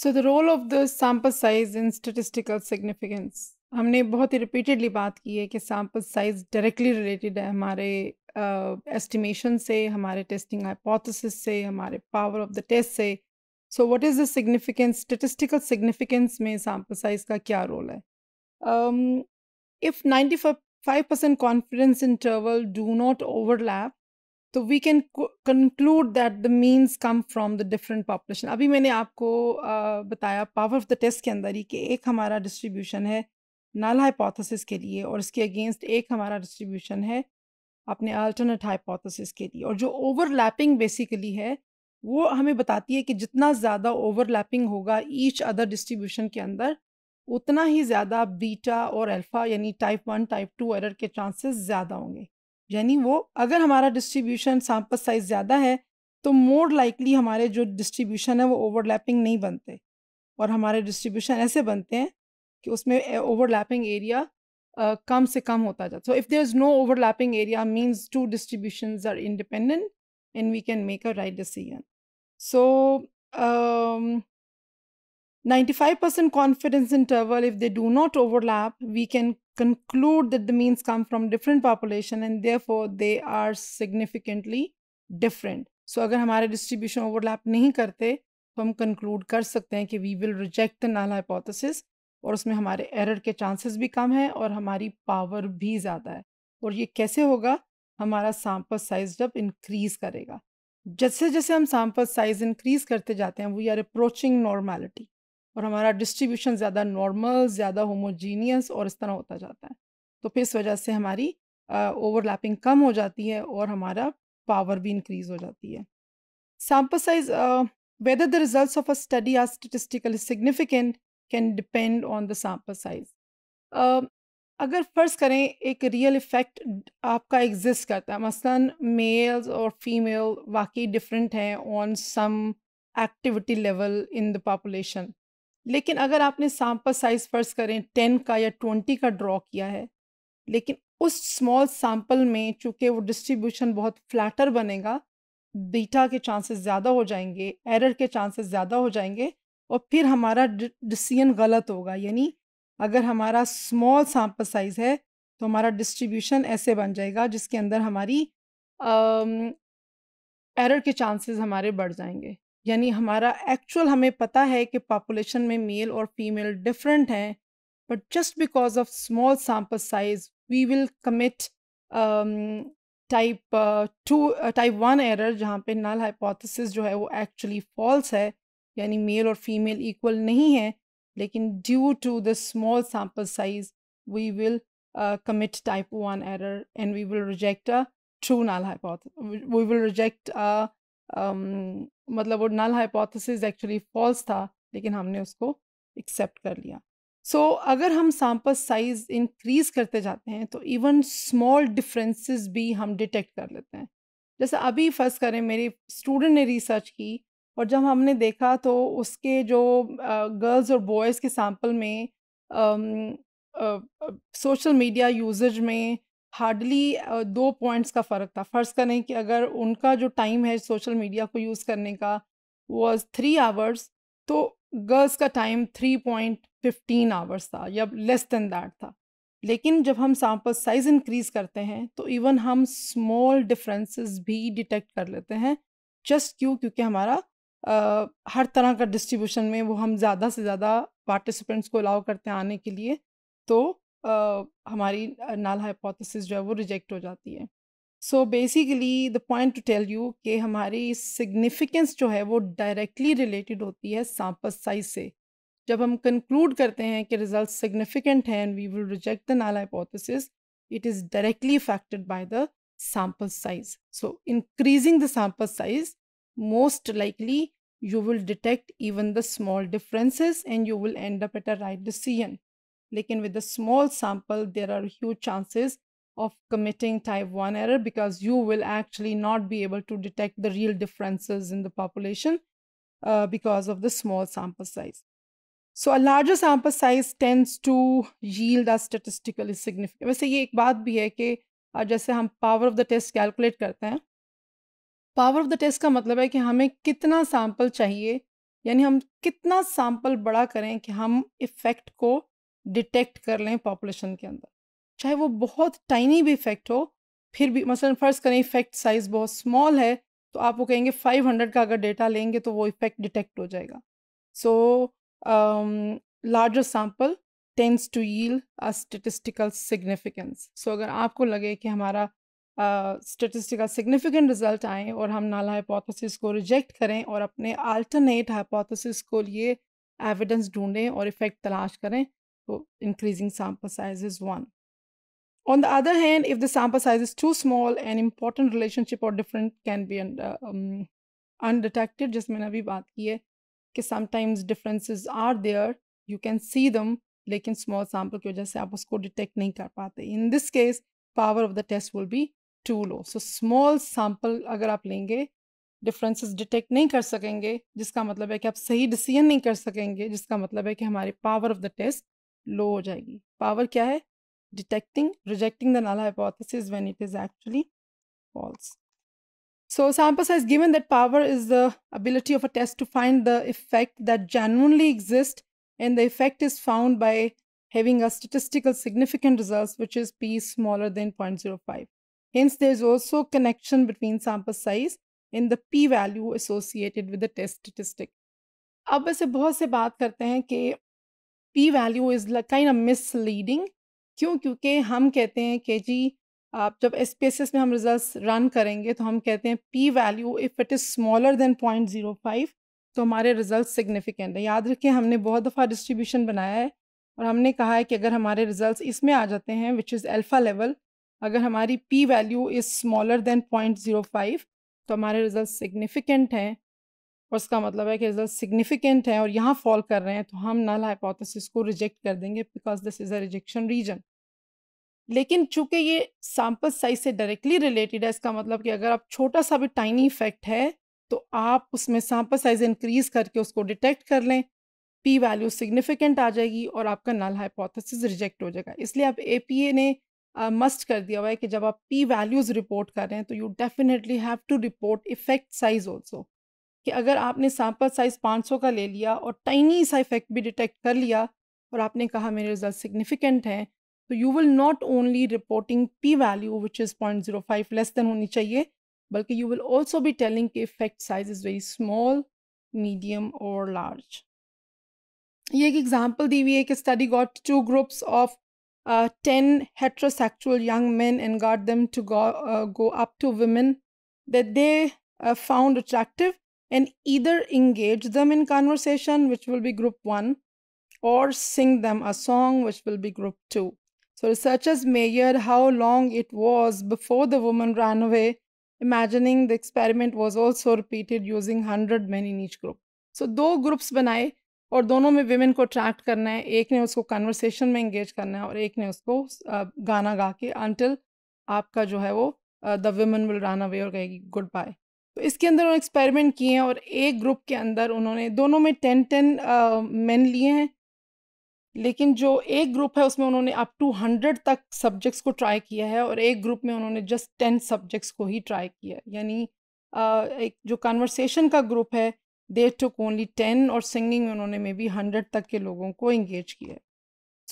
So the role of the sample size in statistical significance हमने बहुत ही repeatedly बात की है कि सैम्पल साइज डायरेक्टली रिलेटेड है हमारे एस्टिमेशन uh, से हमारे टेस्टिंग हाइपोथेसिस से हमारे पावर ऑफ द टेस्ट से so what is the significance statistical significance में सैम्पल साइज का क्या रोल है if ninety five percent confidence interval do not overlap तो we can conclude that the means come from the different population अभी मैंने आपको uh, बताया power of the test के अंदर ही कि एक हमारा डिस्ट्रीब्यूशन है नल हाइपोथेसिस के लिए और इसके अगेंस्ट एक हमारा डिस्ट्रीब्यूशन है अपने अल्टरनेट हाइपोथेसिस के लिए और जो ओवरलैपिंग बेसिकली है वो हमें बताती है कि जितना ज़्यादा ओवरलैपिंग होगा ईच अदर डिस्ट्रीब्यूशन के अंदर उतना ही ज़्यादा बीटा और अल्फ़ा यानी type one type two error के चांसेस ज़्यादा होंगे यानी वो अगर हमारा डिस्ट्रीब्यूशन सैम्पल साइज ज़्यादा है तो मोर लाइकली हमारे जो डिस्ट्रीब्यूशन है वो ओवरलैपिंग नहीं बनते और हमारे डिस्ट्रीब्यूशन ऐसे बनते हैं कि उसमें ओवरलैपिंग एरिया कम से कम होता जाता so if there is no overlapping area means two distributions are independent and we can make a right decision so 95% confidence interval if they do not overlap we can conclude that the means come from different population and therefore they are significantly different so अगर हमारे distribution overlap नहीं karte तो हम conclude kar sakte hain ki we will reject the null hypothesis और उसमें हमारे error के chances भी कम हैं और हमारी power भी ज़्यादा है और ये कैसे होगा हमारा सैम्पल साइज जब इंक्रीज करेगा जैसे जैसे हम सैम्पल साइज इंक्रीज करते जाते हैं वी आर अप्रोचिंग नॉर्मेलिटी और हमारा डिस्ट्रीब्यूशन ज़्यादा नॉर्मल ज़्यादा होमोजीनियस और इस तरह होता जाता है तो फिर इस वजह से हमारी ओवरलैपिंग uh, कम हो जाती है और हमारा पावर भी इंक्रीज हो जाती है sample size whether the result of a study are are significant can depend on the sample size अगर फ़र्ज़ करें एक रियल इफ़ेक्ट आपका एग्जिस्ट करता है मसलन मेल्स और फीमेल वाकई डिफरेंट हैं on some activity level in the population लेकिन अगर आपने सैम्पल साइज फर्ज करें टेन का या ट्वेंटी का ड्रॉ किया है लेकिन उस स्मॉल सैम्पल में चूँकि वो डिस्ट्रीब्यूशन बहुत फ्लैटर बनेगा बीटा के चांसेस ज़्यादा हो जाएंगे एरर के चांसेस ज़्यादा हो जाएंगे और फिर हमारा डिसीजन गलत होगा यानी अगर हमारा स्मॉल सैम्पल साइज़ है तो हमारा डिस्ट्रीब्यूशन ऐसे बन जाएगा जिसके अंदर हमारी एरर के चांसेस हमारे बढ़ जाएंगे यानी हमारा एक्चुअल हमें पता है कि पॉपुलेशन में मेल और फीमेल डिफरेंट हैं but just because of small sample size we will commit type two type one error जहाँ पे नल हाइपोथेसिस जो है वो एक्चुअली फॉल्स है यानी मेल और फीमेल इक्वल नहीं है लेकिन due to the small sample size we will commit type one error and we will reject a true null hypothesis we will reject a मतलब वो नल हाइपोथेसिस एक्चुअली फॉल्स था लेकिन हमने उसको एक्सेप्ट कर लिया सो so, अगर हम सैम्पल साइज इंक्रीज करते जाते हैं तो इवन स्मॉल डिफरेंसेस भी हम डिटेक्ट कर लेते हैं जैसे अभी फर्स्ट करें मेरे स्टूडेंट ने रिसर्च की और जब हमने देखा तो उसके जो गर्ल्स uh, और बॉयज़ के सैम्पल में सोशल मीडिया यूजेज में हार्डली दो पॉइंट्स का फ़र्क था फ़र्ज़ करें कि अगर उनका जो टाइम है सोशल मीडिया को यूज़ करने का वॉज थ्री आवर्स तो गर्ल्स का time three point fifteen hours था या लेस देन दैट था लेकिन जब हम सैम्पल साइज़ इंक्रीज करते हैं तो इवन हम स्मॉल डिफरेंसेस भी डिटेक्ट कर लेते हैं जस्ट क्यों क्योंकि हमारा आ, हर तरह का डिस्ट्रीब्यूशन में वो हम ज़्यादा से ज़्यादा पार्टिसिपेंट्स को अलाउ करते हैं आने के लिए तो हमारी नाल हाइपोथिस जो है वो रिजेक्ट हो जाती है so basically the point to tell you कि हमारी सिग्निफिकेंस जो है वो डायरेक्टली रिलेटेड होती है सांपस साइज से जब हम कंक्लूड करते हैं कि रिजल्ट सिग्निफिकेंट है and we will reject the null hypothesis it is directly affected by the sample size so increasing the sample size most likely you will detect even the small differences and you will end up at a right decision लेकिन with a small sample there are huge chances of committing type one error because you will actually not be able to detect the real differences in the population because of the small sample size so a larger sample size tends to yield the statistically significant वैसे ये एक बात भी है कि uh, जैसे हम power of the test calculate करते हैं पावर ऑफ द टेस्ट का मतलब है कि हमें कितना सैम्पल चाहिए यानी हम कितना सैम्पल बड़ा करें कि हम इफेक्ट को डिटेक्ट कर लें पॉपुलेशन के अंदर चाहे वो बहुत टाइनी भी इफेक्ट हो फिर भी मसलन फ़र्ज करें इफेक्ट साइज़ बहुत स्मॉल है तो आप वो कहेंगे 500 का अगर डेटा लेंगे तो वो इफेक्ट डिटेक्ट हो जाएगा so larger sample tends to yield a statistical significance so अगर आपको लगे कि हमारा स्टेटिस्टिकल सिग्निफिकेंट रिजल्ट आए और हम नाला हाइपोथेसिस को रिजेक्ट करें और अपने अल्टरनेट हाइपोथेसिस को लिए एविडेंस ढूंढें और इफेक्ट तलाश करें increasing sample size is 1. On the other hand, if the sample size is too small, an important relationship or different can be under, um, undetected. Just मैंने अभी बात की है कि sometimes differences are there, you can see them, लेकिन small sample की वजह से आप उसको detect नहीं कर पाते. In this case, power of the test will be too low. So small sample अगर आप लेंगे डिफरेंसेस डिटेक्ट नहीं कर सकेंगे जिसका मतलब है कि आप सही डिसीजन नहीं कर सकेंगे जिसका मतलब है कि हमारी power of the test low हो जाएगी पावर क्या है detecting rejecting the null hypothesis when it is actually false so sample size given that power is the ability of a test to find the effect that genuinely exist and the effect is found by having a statistical significant result which is p smaller than point zero five hence there is also connection between sample size in the p value associated with the test statistic अब वैसे बहुत से बात करते हैं कि p value is kind of misleading क्यों क्योंकि हम कहते हैं कि जी आप जब एस पी एस एस में हम रिजल्ट रन करेंगे तो हम कहते हैं p value if it is smaller than point zero five तो हमारे रिजल्ट सिग्निफिकेंट है याद रखें हमने बहुत दफ़ा डिस्ट्रीब्यूशन बनाया है और हमने कहा है कि अगर हमारे रिजल्ट इसमें आ जाते हैं विच इज़ एल्फ़ा लेवल अगर हमारी p value is smaller than point zero five तो हमारे रिजल्ट सिग्निफिकेंट हैं और इसका मतलब है कि रिजल्ट सिग्निफिकेंट है और यहाँ फॉल कर रहे हैं तो हम नल हाइपोथेसिस को रिजेक्ट कर देंगे because this is a rejection region लेकिन चूंकि ये सैम्पल साइज से डायरेक्टली रिलेटेड है इसका मतलब कि अगर आप छोटा सा भी टाइनी इफेक्ट है तो आप उसमें सैम्पल साइज इंक्रीज करके उसको डिटेक्ट कर लें पी वैल्यू सिग्निफिकेंट आ जाएगी और आपका नल हाइपोथेसिस रिजेक्ट हो जाएगा इसलिए आप ए ने मस्ट uh, कर दिया हुआ है कि जब आप पी वैल्यूज़ रिपोर्ट कर रहे हैं तो you definitely have to report effect size also कि अगर आपने सैंपल साइज़ 500 का ले लिया और टाइनी सा इफेक्ट भी डिटेक्ट कर लिया और आपने कहा मेरे रिजल्ट सिग्निफिकेंट हैं तो you will not only reporting p value which is point zero five less than होनी चाहिए बल्कि यू विल ऑल्सो भी टेलिंग कि effect size is very small medium और लार्ज ये एक एग्जाम्पल दी हुई है कि study got two groups of ten heterosexual young man and got them to go uh, go up to women that they uh, and either engage them in conversation, which will be group one, or sing them a song, which will be group two. So researchers measured how long it was before the woman ran away. Imagining the experiment was also repeated using 100 men in each group. So दो groups बनाए और दोनों में women को attract करना है एक ने उसको कन्वर्सेशन में इंगेज करना है और एक ने उसको गाना गा के अनटिल आपका जो है वो the women will run away और कहेगी गुड बाय तो इसके अंदर उन्होंने एक्सपेरिमेंट किए हैं और एक ग्रुप के अंदर उन्होंने दोनों में टेन टेन मैन लिए हैं लेकिन जो एक ग्रुप है उसमें उन्होंने अप टू हंड्रेड तक सब्जेक्ट्स को ट्राई किया है और एक ग्रुप में उन्होंने जस्ट टेन सब्जेक्ट्स को ही ट्राई किया यानी एक जो कन्वर्सेशन का ग्रुप है दे टुक ओनली टेन और सिंगिंग में उन्होंने मे बी हंड्रेड तक के लोगों को इंगेज किया है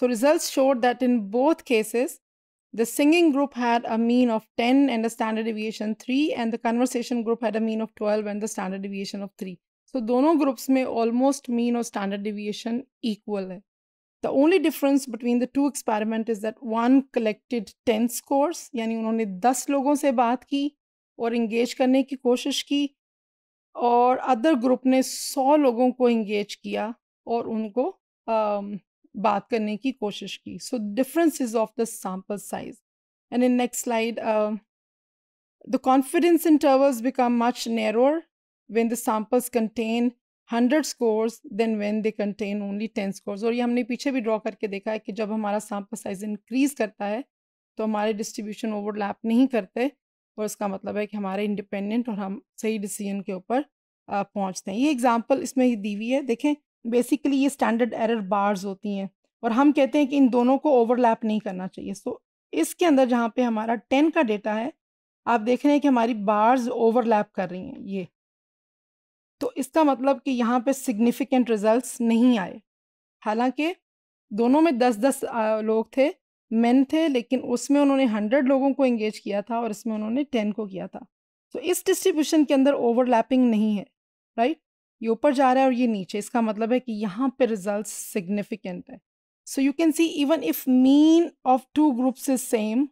so result showed that in both cases The singing group had a mean of 10 and a standard deviation 3 and the conversation group had a mean of 12 and the standard deviation of 3. So दोनों groups may almost mean or standard deviation equal है. The only difference between the two experiment is that one collected 10 scores यानी उन्होंने 10 लोगों से बात की और engage करने की कोशिश की और अदर group ने 100 लोगों को engage किया और उनको um, बात करने की कोशिश की so differences of the sample size and in next slide the confidence intervals become much narrower when the samples contain hundred scores then when they contain only ten scores और ये हमने पीछे भी ड्रॉ करके देखा है कि जब हमारा सैम्पल साइज इंक्रीज करता है तो हमारे डिस्ट्रीब्यूशन ओवरलैप नहीं करते और इसका मतलब है कि हमारे इंडिपेंडेंट और हम सही डिसीजन के ऊपर uh, पहुंचते हैं ये एग्जांपल इसमें दी हुई है देखें बेसिकली ये स्टैंडर्ड एरर बार्स होती हैं और हम कहते हैं कि इन दोनों को ओवरलैप नहीं करना चाहिए सो so, इसके अंदर जहाँ पे हमारा टेन का डेटा है आप देख रहे हैं कि हमारी बार्स ओवरलैप कर रही हैं ये तो इसका मतलब कि यहाँ पे सिग्निफिकेंट रिजल्ट्स नहीं आए हालांकि दोनों में दस दस लोग थे मेन थे लेकिन उसमें उन्होंने हंड्रेड लोगों को इंगेज किया था और इसमें उन्होंने टेन को किया था तो so, इस डिस्ट्रीब्यूशन के अंदर ओवरलैपिंग नहीं है राइट ये ऊपर जा रहा है और ये नीचे इसका मतलब है कि यहाँ पे रिजल्ट सिग्निफिकेंट है so you can see even if mean of two groups is same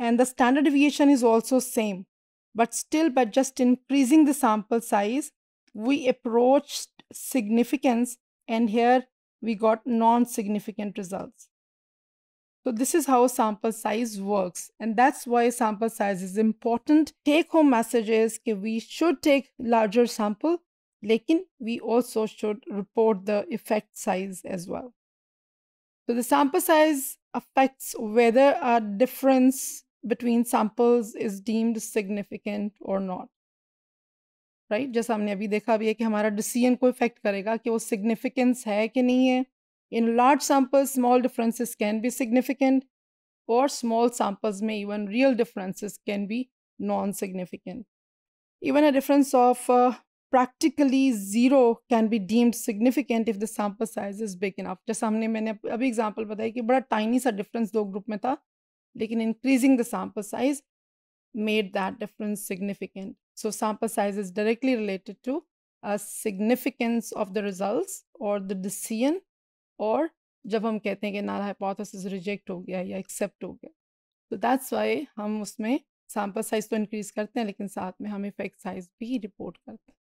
and the standard deviation is also same but still but just increasing the sample size we approach significance and here we got non significant result so this is how sample size works and that's why sample size is important take home messages कि we should take larger sample lekin we also should report the effect size as well. So the sample size affects whether a difference between samples is deemed significant or not. Right? Just we have seen that our decision will affect that there is significance or not. In large samples, small differences can be significant or small samples may even real differences can be non-significant. Even a difference of uh, practically zero can be deemed significant if the sample size is big enough. जैसा हमने मैंने अभी example बताया कि बड़ा tiny सा difference दो group में था लेकिन increasing the sample size made that difference significant. So sample size is directly related to a significance of the results or the decision or जब हम कहते हैं कि नाल हाइपोथेसिस रिजेक्ट हो गया या एक्सेप्ट हो गया तो दैट्स वाई हम उसमें सैम्पल साइज तो इंक्रीज करते हैं लेकिन साथ में हम इफेक्ट साइज भी रिपोर्ट करते हैं